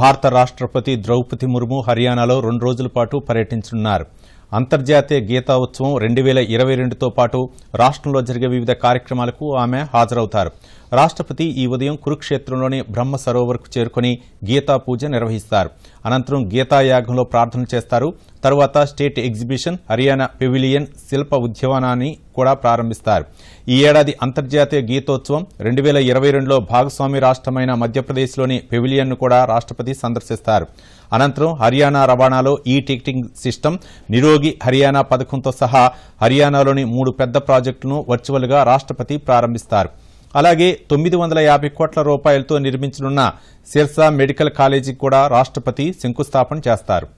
భారత రాష్ట్రపతి ద్రౌపది ముర్ము హర్యానాలో రెండు రోజుల పాటు పర్యటించనున్నారు అంతర్జాతీయ గీతా ఉత్సవం రెండు వేల ఇరవై రెండుతో పాటు రాష్ట్రంలో జరిగే వివిధ కార్యక్రమాలకు ఆమె హాజరవుతారు రాష్ట్రపతి ఈ ఉదయం కురుక్షేత్రంలోని బ్రహ్మ సరోవర్కు చేరుకుని గీతా పూజ నిర్వహిస్తారు అనంతరం గీతాయాగంలో ప్రార్థన చేస్తారు తరువాత స్టేట్ ఎగ్జిబిషన్ హర్యానా పెవిలియన్ శిల్ప ఉద్యమానాన్ని కూడా ప్రారంభిస్తారు ఈ ఏడాది అంతర్జాతీయ గీతోత్సవం రెండు వేల ఇరవై రెండులో భాగస్వామి రాష్ట్రమైన మధ్యప్రదేశ్లోని పెవిలియన్ను కూడా రాష్ట్రపతి సందర్శిస్తారు అనంతరం హర్యానా రవాణాలో ఈ టికెటింగ్ సిస్టమ్ నిరోగి హర్యానా పథకంతో సహా హర్యానాలోని మూడు పెద్ద ప్రాజెక్టులను వర్చువల్గా రాష్ట్రపతి ప్రారంభిస్తారు అలాగే తొమ్మిది వందల యాభై కోట్ల రూపాయలతో నిర్మించనున్న సిర్సా మెడికల్ కాలేజీకి కూడా రాష్ట్రపతి శంకుస్థాపన చేస్తారు